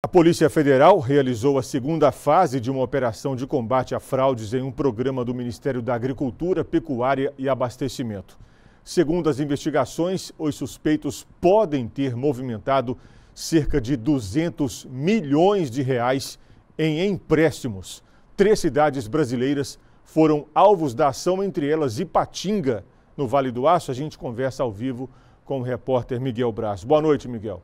A Polícia Federal realizou a segunda fase de uma operação de combate a fraudes em um programa do Ministério da Agricultura, Pecuária e Abastecimento. Segundo as investigações, os suspeitos podem ter movimentado cerca de 200 milhões de reais em empréstimos. Três cidades brasileiras foram alvos da ação, entre elas Ipatinga, no Vale do Aço. A gente conversa ao vivo com o repórter Miguel Braz. Boa noite, Miguel.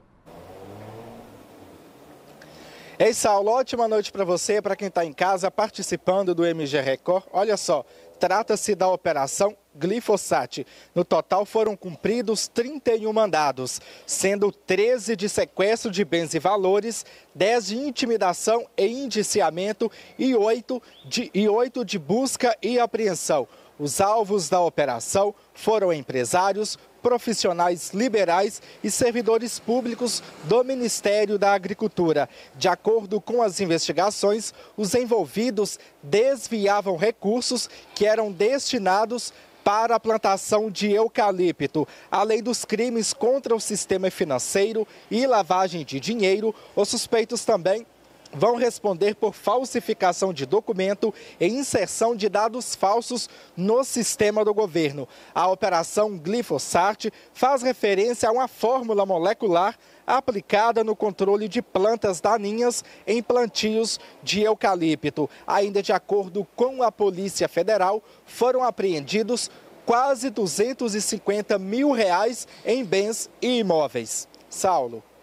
Ei, é hey, Saulo, ótima noite para você, para quem está em casa participando do MG Record. Olha só, trata-se da operação glifosate. No total foram cumpridos 31 mandados, sendo 13 de sequestro de bens e valores, 10 de intimidação e indiciamento e 8 de, e 8 de busca e apreensão. Os alvos da operação foram empresários, profissionais liberais e servidores públicos do Ministério da Agricultura. De acordo com as investigações, os envolvidos desviavam recursos que eram destinados para a plantação de eucalipto, além dos crimes contra o sistema financeiro e lavagem de dinheiro, os suspeitos também vão responder por falsificação de documento e inserção de dados falsos no sistema do governo. A operação glifosat faz referência a uma fórmula molecular aplicada no controle de plantas daninhas em plantios de eucalipto. Ainda de acordo com a Polícia Federal, foram apreendidos quase 250 mil reais em bens e imóveis. Saulo.